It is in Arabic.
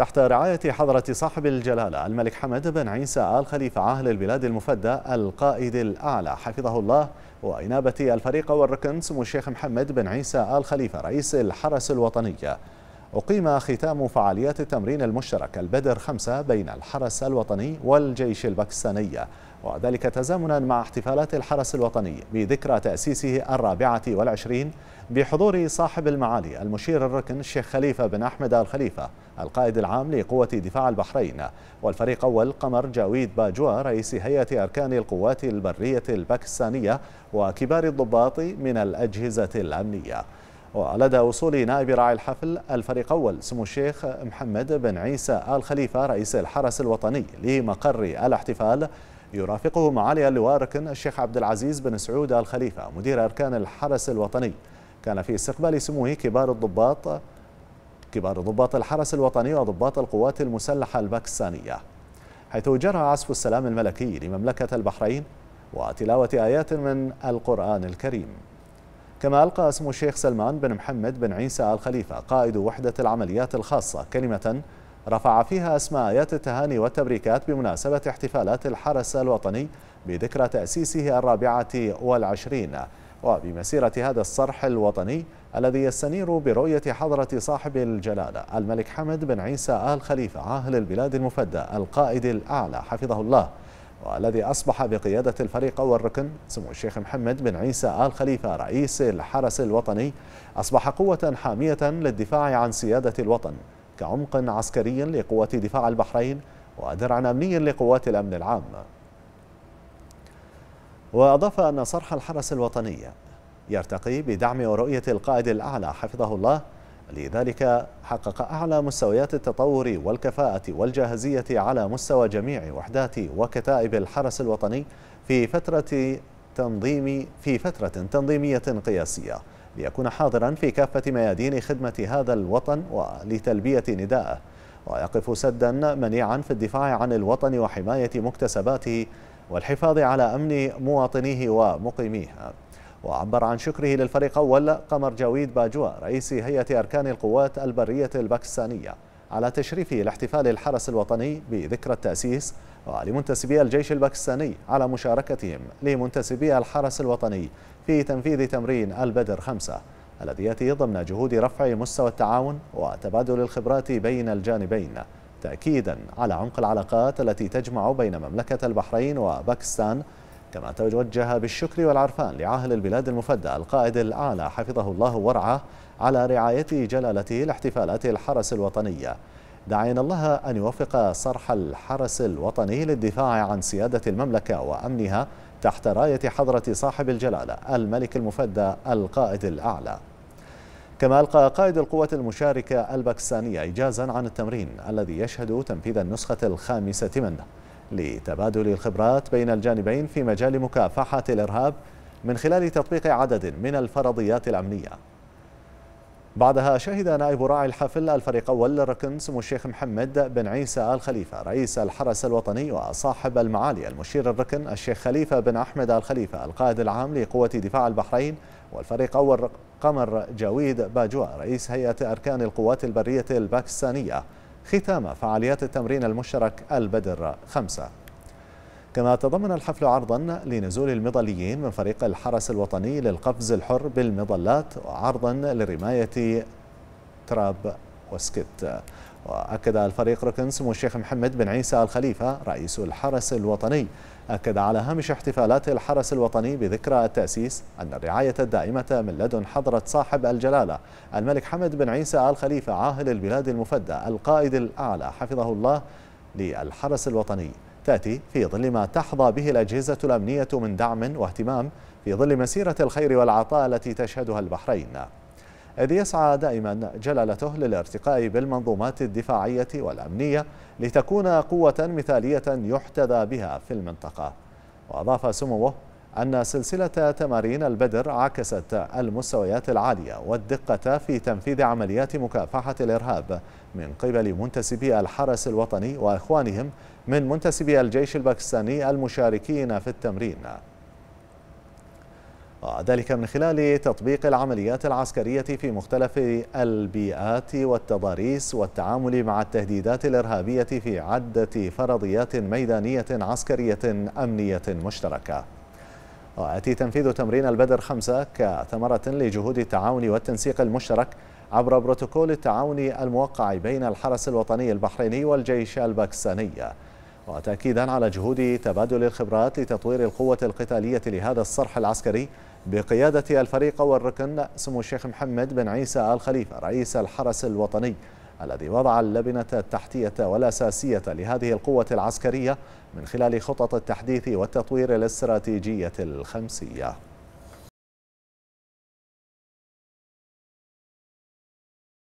تحت رعاية حضرة صاحب الجلالة الملك حمد بن عيسى آل خليفة عاهل البلاد المفدى القائد الأعلى حفظه الله وإنابة الفريق والركن سمو الشيخ محمد بن عيسى آل خليفة رئيس الحرس الوطنية أقيم ختام فعاليات التمرين المشترك البدر خمسة بين الحرس الوطني والجيش الباكستاني وذلك تزامنا مع احتفالات الحرس الوطني بذكرى تأسيسه الرابعة والعشرين بحضور صاحب المعالي المشير الركن الشيخ خليفة بن أحمد الخليفة القائد العام لقوة دفاع البحرين والفريق أول قمر جاويد باجوا رئيس هيئة أركان القوات البرية الباكستانية وكبار الضباط من الأجهزة الأمنية ولدى وصول نائب راعي الحفل الفريق أول سمو الشيخ محمد بن عيسى آل خليفة رئيس الحرس الوطني لمقر الاحتفال يرافقه معالي اللواء ركن الشيخ عبد العزيز بن سعود آل خليفة مدير أركان الحرس الوطني كان في استقبال سموه كبار الضباط كبار ضباط الحرس الوطني وضباط القوات المسلحة الباكستانية حيث جرى عزف السلام الملكي لمملكة البحرين وتلاوة آيات من القرآن الكريم كما ألقى اسم الشيخ سلمان بن محمد بن عيسى الخليفة قائد وحدة العمليات الخاصة كلمة رفع فيها اسم آيات التهاني والتبريكات بمناسبة احتفالات الحرس الوطني بذكرى تأسيسه الرابعة والعشرين وبمسيرة هذا الصرح الوطني الذي يستنير برؤية حضرة صاحب الجلالة الملك حمد بن عيسى آل خليفة عاهل البلاد المفدى القائد الأعلى حفظه الله والذي أصبح بقيادة الفريق والركن سمو الشيخ محمد بن عيسى آل خليفة رئيس الحرس الوطني أصبح قوة حامية للدفاع عن سيادة الوطن كعمق عسكري لقوات دفاع البحرين ودرع أمني لقوات الأمن العام وأضاف أن صرح الحرس الوطني يرتقي بدعم ورؤية القائد الأعلى حفظه الله لذلك حقق أعلى مستويات التطور والكفاءة والجاهزية على مستوى جميع وحدات وكتائب الحرس الوطني في فترة تنظيم في فترة تنظيمية قياسية ليكون حاضرا في كافة ميادين خدمة هذا الوطن ولتلبية نداءه ويقف سدا منيعا في الدفاع عن الوطن وحماية مكتسباته والحفاظ على أمن مواطنيه ومقيميه وعبر عن شكره للفريق أول قمر جاويد باجوا رئيس هيئة أركان القوات البرية الباكستانية على تشريفه لاحتفال الحرس الوطني بذكرى التأسيس ولمنتسبي الجيش الباكستاني على مشاركتهم لمنتسبي الحرس الوطني في تنفيذ تمرين البدر خمسة الذي يأتي ضمن جهود رفع مستوى التعاون وتبادل الخبرات بين الجانبين تأكيدا على عمق العلاقات التي تجمع بين مملكة البحرين وباكستان كما توجه بالشكر والعرفان لعاهل البلاد المفدى القائد الأعلى حفظه الله ورعاه على رعاية جلالته لاحتفالات الحرس الوطنية دعينا الله أن يوفق صرح الحرس الوطني للدفاع عن سيادة المملكة وأمنها تحت راية حضرة صاحب الجلالة الملك المفدى القائد الأعلى كما ألقى قائد القوة المشاركة الباكستانية إجازا عن التمرين الذي يشهد تنفيذ النسخة الخامسة منه لتبادل الخبرات بين الجانبين في مجال مكافحة الإرهاب من خلال تطبيق عدد من الفرضيات الأمنية بعدها شهد نائب راعي الحفل الفريق أول ركن سمو الشيخ محمد بن عيسى آل خليفة رئيس الحرس الوطني وصاحب المعالي المشير الركن الشيخ خليفة بن أحمد آل خليفة القائد العام لقوة دفاع البحرين والفريق أول قمر جاويد باجوا رئيس هيئة أركان القوات البرية الباكستانية ختام فعاليات التمرين المشترك البدر خمسة كما تضمن الحفل عرضا لنزول المظليين من فريق الحرس الوطني للقفز الحر بالمظلات وعرضا لرماية تراب وسكت وأكد الفريق ركن سمو الشيخ محمد بن عيسى الخليفة رئيس الحرس الوطني أكد على هامش احتفالات الحرس الوطني بذكرى التأسيس أن الرعاية الدائمة من لدن حضرة صاحب الجلالة الملك حمد بن عيسى الخليفة عاهل البلاد المفدى القائد الأعلى حفظه الله للحرس الوطني تأتي في ظل ما تحظى به الأجهزة الأمنية من دعم واهتمام في ظل مسيرة الخير والعطاء التي تشهدها البحرين إذ يسعى دائما جلالته للارتقاء بالمنظومات الدفاعية والأمنية لتكون قوة مثالية يحتذى بها في المنطقة وأضاف سموه أن سلسلة تمارين البدر عكست المستويات العالية والدقة في تنفيذ عمليات مكافحة الإرهاب من قبل منتسبي الحرس الوطني وإخوانهم من منتسبي الجيش الباكستاني المشاركين في التمرين وذلك من خلال تطبيق العمليات العسكرية في مختلف البيئات والتضاريس والتعامل مع التهديدات الإرهابية في عدة فرضيات ميدانية عسكرية أمنية مشتركة ويأتي تنفيذ تمرين البدر خمسة كثمرة لجهود التعاون والتنسيق المشترك عبر بروتوكول التعاون الموقع بين الحرس الوطني البحريني والجيش الباكستاني وتأكيدا على جهود تبادل الخبرات لتطوير القوة القتالية لهذا الصرح العسكري بقيادة الفريق والركن سمو الشيخ محمد بن عيسى آل خليفة رئيس الحرس الوطني الذي وضع اللبنة التحتية والأساسية لهذه القوة العسكرية من خلال خطط التحديث والتطوير الاستراتيجية الخمسية